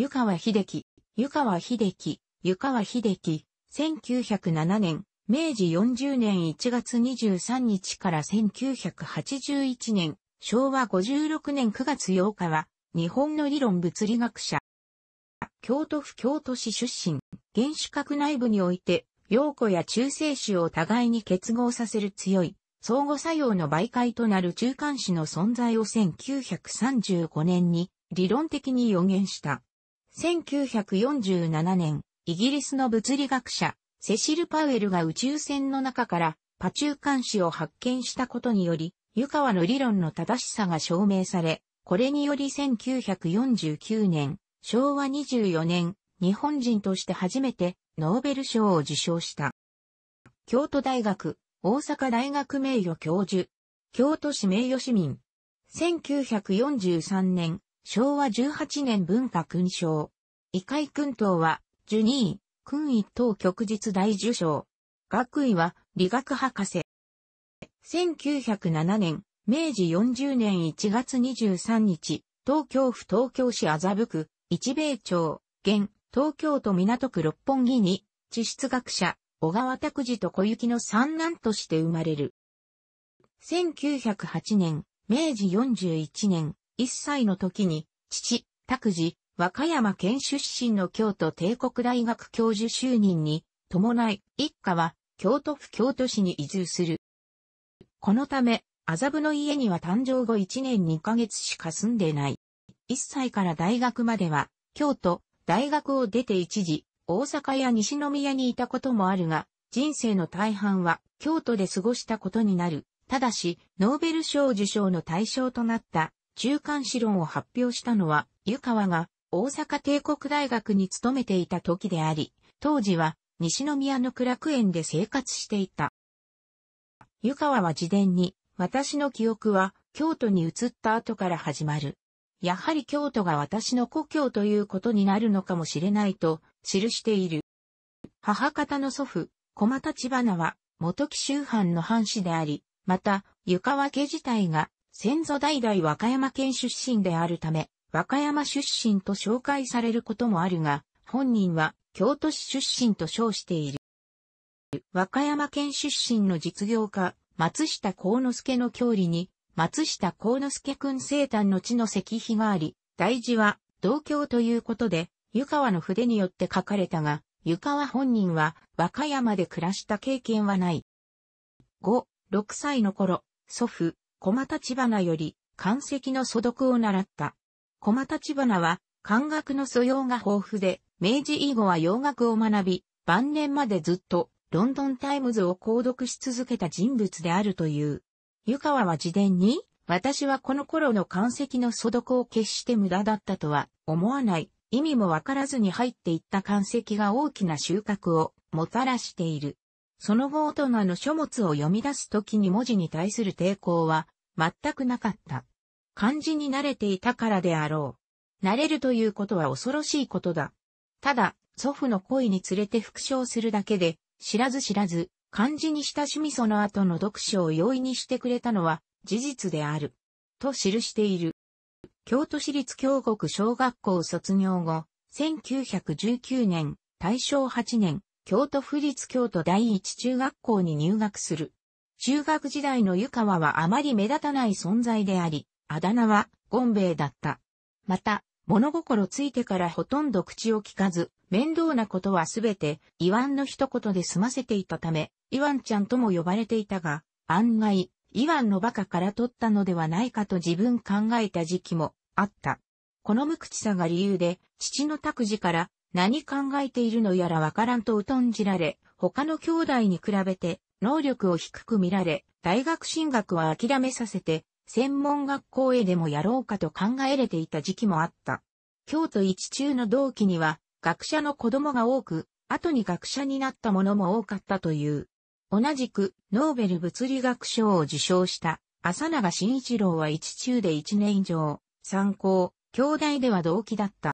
湯川秀樹、湯川秀樹、湯川秀樹、1907年、明治40年1月23日から1981年、昭和56年9月8日は、日本の理論物理学者。京都府京都市出身、原子核内部において、陽子や中性子を互いに結合させる強い、相互作用の媒介となる中間子の存在を1935年に理論的に予言した。1947年、イギリスの物理学者、セシル・パウエルが宇宙船の中からパチュー監視を発見したことにより、湯川の理論の正しさが証明され、これにより1949年、昭和24年、日本人として初めてノーベル賞を受賞した。京都大学、大阪大学名誉教授、京都市名誉市民。1943年、昭和18年文化勲章。異界勲等は、ジュニー、勲位等旭日大受賞。学位は、理学博士。1907年、明治40年1月23日、東京府東京市麻布区、一米町、現、東京都港区六本木に、地質学者、小川拓司と小雪の三男として生まれる。1908年、明治41年、1歳の時に、父、拓司、和歌山県出身の京都帝国大学教授就任に、伴い、一家は、京都府京都市に移住する。このため、麻布の家には誕生後1年2ヶ月しか住んでない。1歳から大学までは、京都、大学を出て一時、大阪や西宮にいたこともあるが、人生の大半は京都で過ごしたことになる。ただし、ノーベル賞受賞の対象となった中間史論を発表したのは、湯川が大阪帝国大学に勤めていた時であり、当時は西宮の苦楽園で生活していた。湯川は自伝に、私の記憶は京都に移った後から始まる。やはり京都が私の故郷ということになるのかもしれないと記している。母方の祖父、駒立花は元木周藩の藩士であり、また、湯川家自体が先祖代々和歌山県出身であるため、和歌山出身と紹介されることもあるが、本人は京都市出身と称している。和歌山県出身の実業家、松下幸之助の郷里に、松下幸之助君生誕の地の石碑があり、大事は同郷ということで、湯川の筆によって書かれたが、湯川本人は和歌山で暮らした経験はない。5、6歳の頃、祖父、小又千花より、漢石の素読を習った。小又千花は、漢学の素養が豊富で、明治以後は洋学を学び、晩年までずっと、ロンドンタイムズを購読し続けた人物であるという。湯川は自伝に、私はこの頃の漢石の素読を決して無駄だったとは思わない。意味もわからずに入っていった漢石が大きな収穫をもたらしている。その後大人の書物を読み出すときに文字に対する抵抗は全くなかった。漢字に慣れていたからであろう。慣れるということは恐ろしいことだ。ただ、祖父の恋につれて復唱するだけで、知らず知らず、漢字に親しみその後の読書を容易にしてくれたのは事実である。と記している。京都市立京国小学校卒業後、1919年、大正8年、京都府立京都第一中学校に入学する。中学時代の湯川はあまり目立たない存在であり、あだ名はゴンベイだった。また、物心ついてからほとんど口を聞かず、面倒なことはすべて、イワンの一言で済ませていたため、イワンちゃんとも呼ばれていたが、案外、イワンの馬鹿から取ったのではないかと自分考えた時期もあった。この無口さが理由で、父の託児から何考えているのやらわからんと疎んじられ、他の兄弟に比べて能力を低く見られ、大学進学は諦めさせて、専門学校へでもやろうかと考えれていた時期もあった。京都一中の同期には、学者の子供が多く、後に学者になった者も多かったという。同じく、ノーベル物理学賞を受賞した、浅永慎一郎は一中で一年以上、参考、兄弟では同期だった。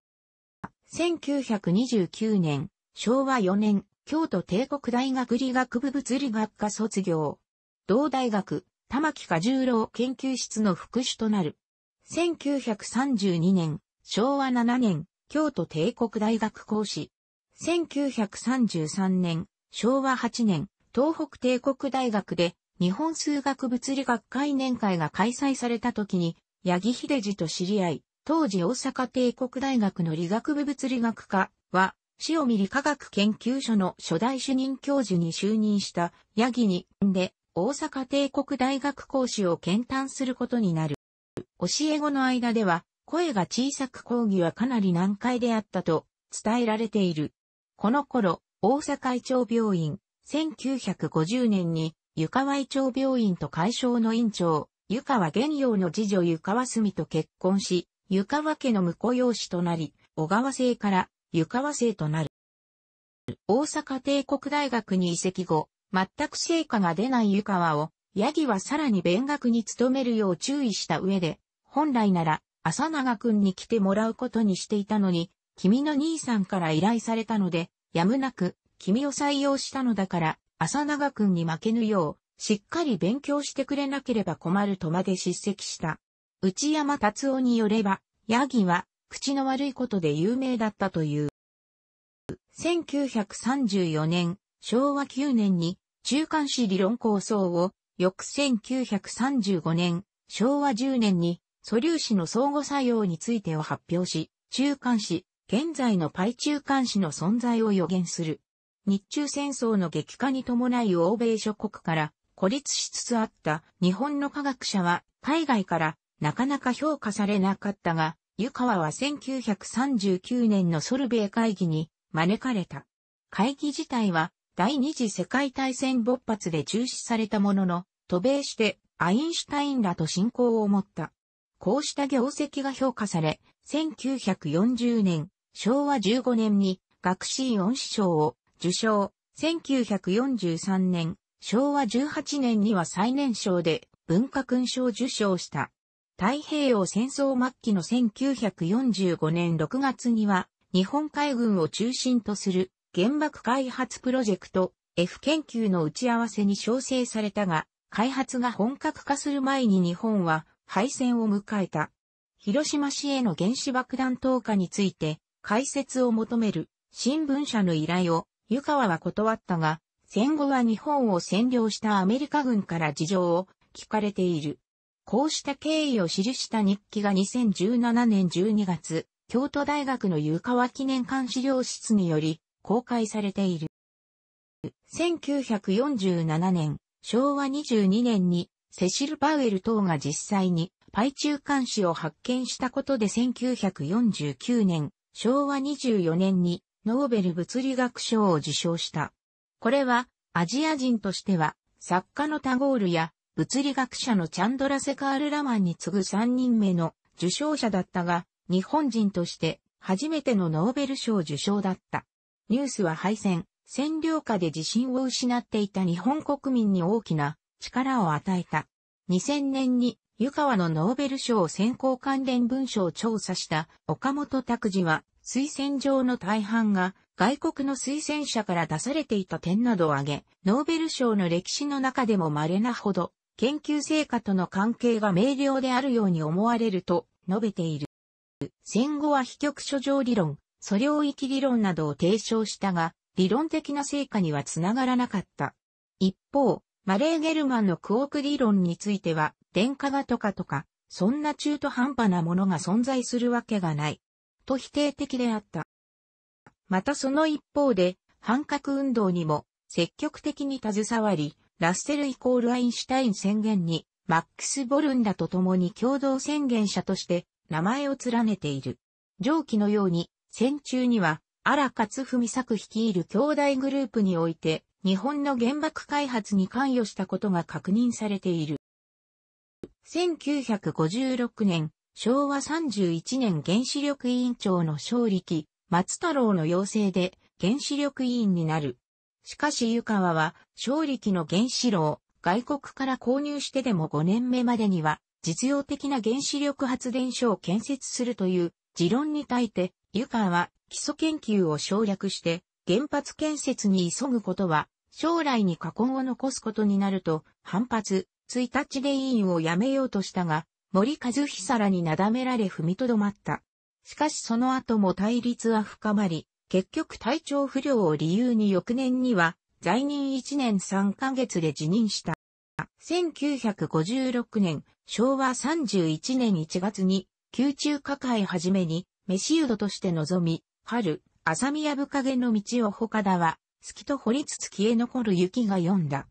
1929年、昭和4年、京都帝国大学理学部物理学科卒業。同大学、玉木過十郎研究室の副主となる。1932年、昭和7年、京都帝国大学講師。1933年、昭和8年、東北帝国大学で日本数学物理学会年会が開催された時に、八木秀治と知り合い、当時大阪帝国大学の理学部物理学科は、塩見理科学研究所の初代主任教授に就任したヤギに、んで、大阪帝国大学講師を検担することになる。教え子の間では、声が小さく講義はかなり難解であったと伝えられている。この頃、大阪胃腸病院、1950年に、湯川医腸病院と解消の院長、湯川玄洋の次女湯川澄と結婚し、湯川家の婿養子となり、小川姓から湯川姓となる。大阪帝国大学に移籍後、全く成果が出ない湯川を、ヤギはさらに勉学に努めるよう注意した上で、本来なら、浅長くんに来てもらうことにしていたのに、君の兄さんから依頼されたので、やむなく、君を採用したのだから、浅長くんに負けぬよう、しっかり勉強してくれなければ困るとまで叱責した。内山達夫によれば、ヤギは口の悪いことで有名だったという。1934年、昭和9年に中間史理論構想を、翌1935年、昭和10年に素粒子の相互作用についてを発表し、中間史、現在のパイ中間史の存在を予言する。日中戦争の激化に伴い欧米諸国から孤立しつつあった日本の科学者は海外からなかなか評価されなかったが、湯川は1939年のソルベイ会議に招かれた。会議自体は第二次世界大戦勃発で中止されたものの、渡米してアインシュタインらと親交を持った。こうした業績が評価され、1940年、昭和15年に学士恩師賞を受賞、1943年、昭和18年には最年少で文化勲章受賞した。太平洋戦争末期の1945年6月には、日本海軍を中心とする原爆開発プロジェクト F 研究の打ち合わせに招請されたが、開発が本格化する前に日本は敗戦を迎えた。広島市への原子爆弾投下について解説を求める新聞社の依頼を湯川は断ったが、戦後は日本を占領したアメリカ軍から事情を聞かれている。こうした経緯を記した日記が2017年12月、京都大学の湯川記念館資料室により公開されている。1947年、昭和22年にセシル・パウエル等が実際にパイ中間紙を発見したことで1949年、昭和24年にノーベル物理学賞を受賞した。これはアジア人としては作家のタゴールや物理学者のチャンドラセカール・ラマンに次ぐ3人目の受賞者だったが、日本人として初めてのノーベル賞受賞だった。ニュースは敗戦、占領下で自信を失っていた日本国民に大きな力を与えた。2000年に湯川のノーベル賞選考関連文書を調査した岡本拓司は推薦状の大半が外国の推薦者から出されていた点などを挙げ、ノーベル賞の歴史の中でも稀なほど研究成果との関係が明瞭であるように思われると述べている。戦後は非局所上理論、素領域理論などを提唱したが、理論的な成果にはつながらなかった。一方、マレー・ゲルマンのクオーク理論については、電化がとかとか、そんな中途半端なものが存在するわけがない。と否定的であった。またその一方で、反核運動にも積極的に携わり、ラッセルイコールアインシュタイン宣言に、マックス・ボルンらと共に共同宣言者として名前を連ねている。上記のように、戦中には、荒勝文作率いる兄弟グループにおいて、日本の原爆開発に関与したことが確認されている。1956年、昭和31年原子力委員長の勝力、松太郎の要請で原子力委員になる。しかし湯川は、勝力の原子炉を外国から購入してでも5年目までには、実用的な原子力発電所を建設するという持論に対して、湯川は基礎研究を省略して、原発建設に急ぐことは、将来に禍根を残すことになると、反発、1日で委員を辞めようとしたが、森和久らになだめられ踏みとどまった。しかしその後も対立は深まり、結局体調不良を理由に翌年には在任1年3ヶ月で辞任した。1956年、昭和31年1月に、宮中下界はじめに、飯湯として臨み、春、浅宮深影の道を他田は、月と掘りつつ消え残る雪が読んだ。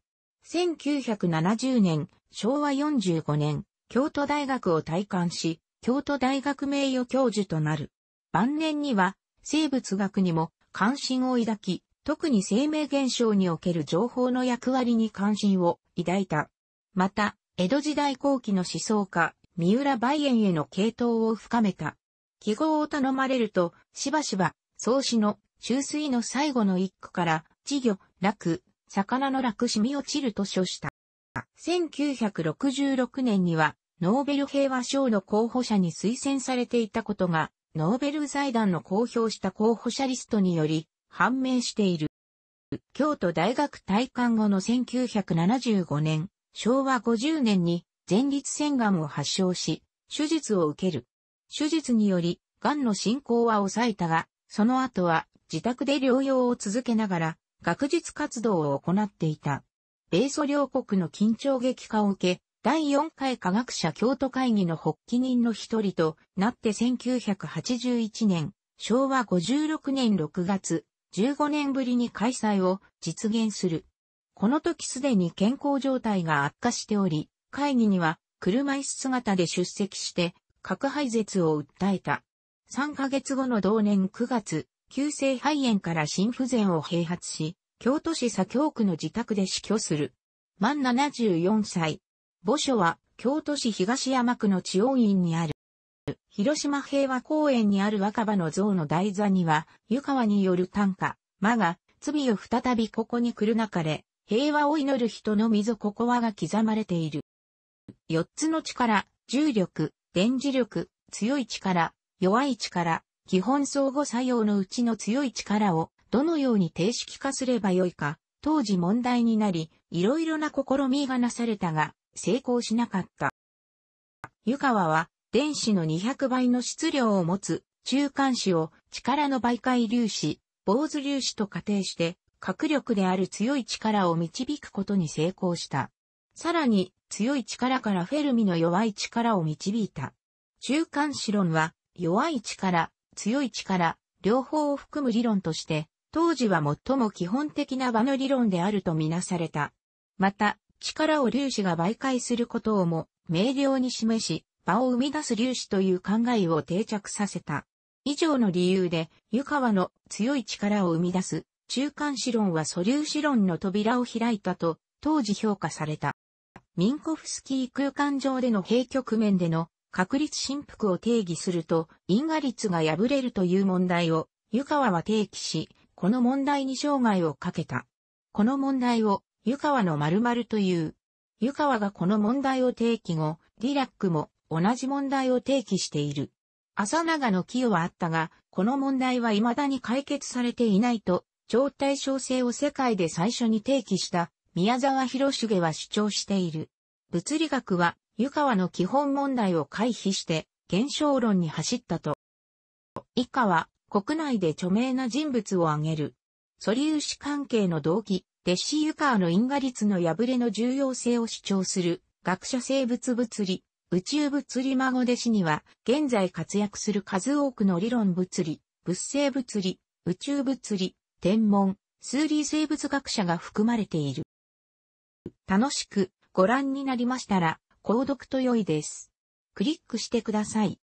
1970年、昭和45年、京都大学を退官し、京都大学名誉教授となる。晩年には、生物学にも関心を抱き、特に生命現象における情報の役割に関心を抱いた。また、江戸時代後期の思想家、三浦梅園への系統を深めた。記号を頼まれると、しばしば、創始の、周水の最後の一句から、稚魚、楽、魚の楽しみ落ちると書した。1966年には、ノーベル平和賞の候補者に推薦されていたことがノーベル財団の公表した候補者リストにより判明している。京都大学退官後の1975年、昭和50年に前立腺がんを発症し、手術を受ける。手術により、がんの進行は抑えたが、その後は自宅で療養を続けながら、学術活動を行っていた。米ソ両国の緊張激化を受け、第4回科学者京都会議の発起人の一人となって1981年、昭和56年6月、15年ぶりに開催を実現する。この時すでに健康状態が悪化しており、会議には車椅子姿で出席して、核廃絶を訴えた。3ヶ月後の同年9月、急性肺炎から心不全を併発し、京都市左京区の自宅で死去する。満74歳、墓所は京都市東山区の千温院にある。広島平和公園にある若葉の像の台座には、湯川による短歌、魔が、罪を再びここに来るなかれ、平和を祈る人の溝ここはが刻まれている。四つの力、重力、電磁力、強い力、弱い力、基本相互作用のうちの強い力をどのように定式化すればよいか、当時問題になり、いろいろな試みがなされたが、成功しなかった。湯川は電子の200倍の質量を持つ中間子を力の媒介粒子、坊主粒子と仮定して、核力である強い力を導くことに成功した。さらに、強い力からフェルミの弱い力を導いた。中間子論は、弱い力、強い力、両方を含む理論として、当時は最も基本的な場の理論であるとみなされた。また、力を粒子が媒介することをも明瞭に示し、場を生み出す粒子という考えを定着させた。以上の理由で、湯川の強い力を生み出す中間子論は素粒子論の扉を開いたと当時評価された。ミンコフスキー空間上での平局面での確率振幅を定義すると因果率が破れるという問題を湯川は提起し、この問題に生涯をかけた。この問題を湯川の〇〇という。湯川がこの問題を提起後、ディラックも同じ問題を提起している。朝長の寄与はあったが、この問題は未だに解決されていないと、超対称性を世界で最初に提起した宮沢博重は主張している。物理学は湯川の基本問題を回避して現象論に走ったと。以下は国内で著名な人物を挙げる。素粒子関係の動機、デッシー・ユカーの因果律の破れの重要性を主張する学者生物物理、宇宙物理孫弟子には、現在活躍する数多くの理論物理、物性物理、宇宙物理、天文、数理生物学者が含まれている。楽しくご覧になりましたら、購読と良いです。クリックしてください。